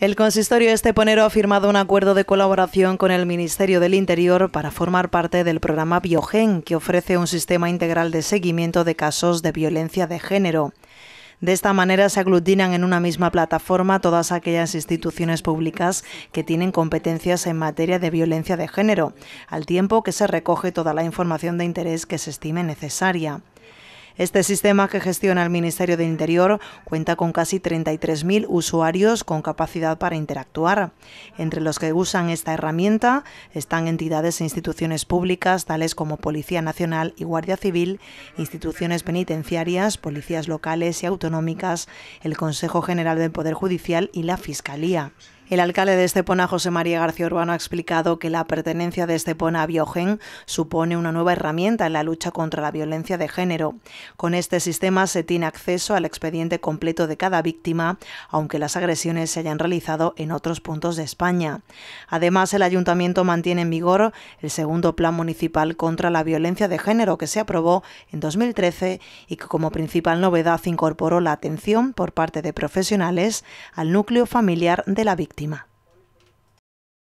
El consistorio esteponero ha firmado un acuerdo de colaboración con el Ministerio del Interior para formar parte del programa Biogen, que ofrece un sistema integral de seguimiento de casos de violencia de género. De esta manera se aglutinan en una misma plataforma todas aquellas instituciones públicas que tienen competencias en materia de violencia de género, al tiempo que se recoge toda la información de interés que se estime necesaria. Este sistema que gestiona el Ministerio de Interior cuenta con casi 33.000 usuarios con capacidad para interactuar. Entre los que usan esta herramienta están entidades e instituciones públicas tales como Policía Nacional y Guardia Civil, instituciones penitenciarias, policías locales y autonómicas, el Consejo General del Poder Judicial y la Fiscalía. El alcalde de Estepona, José María García Urbano, ha explicado que la pertenencia de Estepona a Biogen supone una nueva herramienta en la lucha contra la violencia de género. Con este sistema se tiene acceso al expediente completo de cada víctima, aunque las agresiones se hayan realizado en otros puntos de España. Además, el ayuntamiento mantiene en vigor el segundo plan municipal contra la violencia de género que se aprobó en 2013 y que como principal novedad incorporó la atención por parte de profesionales al núcleo familiar de la víctima más.